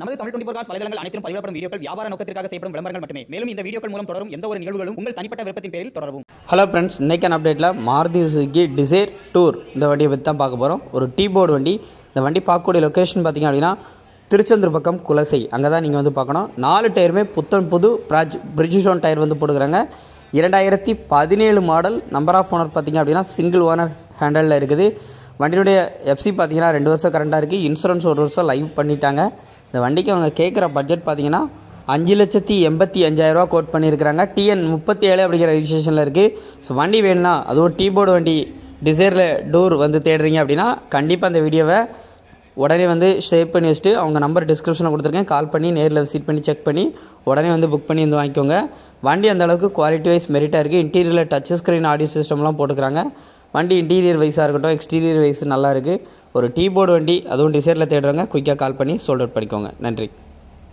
நமது Tamil twenty four cos வலைதளங்கள் அனைத்தும் பதிவிடப்படும் வீடியோக்கள் வியாபார நோக்கத்திற்காக செய்யப்படும் விளம்பரங்கள் மட்டுமே மேலும் இந்த வீடியோக்கள் மூலம் தொடரும் எந்த ஒரு நிகழ்வுகளும் உங்கள் தனிப்பட்ட விருப்பத்தின் பேரில் தொடரும் ஹலோ ஃப்ரெண்ட்ஸ் இன்னைக்கான அப்டேட்டில் மாருதி சுசுக்கி டிசைர் டூர் இந்த வண்டியை பற்றி தான் பார்க்க போகிறோம் ஒரு டீ போர்டு வண்டி இந்த வண்டி பார்க்கக்கூடிய லொக்கேஷன் பார்த்திங்க அப்படின்னா திருச்செந்தூர் பக்கம் குலசை அங்கே தான் நீங்கள் வந்து பார்க்கணும் நாலு டயருமே புத்தன் புது பிராஜ் பிரிட்ஜிஷோன் டயர் வந்து போட்டுக்கிறாங்க இரண்டாயிரத்தி பதினேழு மாடல் நம்பர் ஆஃப் ஓனர் பார்த்திங்க அப்படின்னா சிங்கிள் ஓனர் ஹேண்டலில் இருக்குது வண்டியுடைய எஃப்சி பார்த்திங்கன்னா ரெண்டு வருஷம் கரண்டாக இருக்குது இன்சூரன்ஸ் ஒரு வருஷம் லைவ் பண்ணிட்டாங்க இந்த வண்டிக்கு அவங்க கேட்குற பட்ஜெட் பார்த்தீங்கன்னா அஞ்சு லட்சத்தி எண்பத்தி அஞ்சாயிரரூவா கோட் பண்ணியிருக்கிறாங்க டிஎன் முப்பத்தி ஏழு அப்படிங்கிற ரிஜிஸ்ட்ரேஷனில் இருக்குது ஸோ வண்டி வேணும்னா அதுவும் டீ போர்டு வண்டி டிசைரில் டூர் வந்து தேடுறீங்க அப்படின்னா கண்டிப்பாக அந்த வீடியோவை உடனே வந்து ஷேப் பண்ணி வச்சுட்டு அவங்க நம்பர் டிஸ்கிரிப்ஷனில் கொடுத்துருக்கேன் கால் பண்ணி நேரில் விசிட் பண்ணி செக் பண்ணி உடனே வந்து புக் பண்ணி வந்து வாங்கிக்கோங்க வண்டி அந்தளவுக்கு குவாலிட்டி வைஸ் மெரிட்டாக இருக்குது இன்டீரியரில் டச் ஸ்க்ரீன் ஆடியோ சிஸ்டம்லாம் போட்டுக்கிறாங்க வண்டி இன்டீரியர் வைஸாக இருக்கட்டும் எக்ஸ்டீரியர் வைஸ் நல்லா இருக்குது ஒரு டீ போர்டு வண்டி அதுவும் டிசைரில் தேடுறவங்க குயிக்காக கால் பண்ணி சோல்ட் அவுட் பண்ணிக்கோங்க நன்றி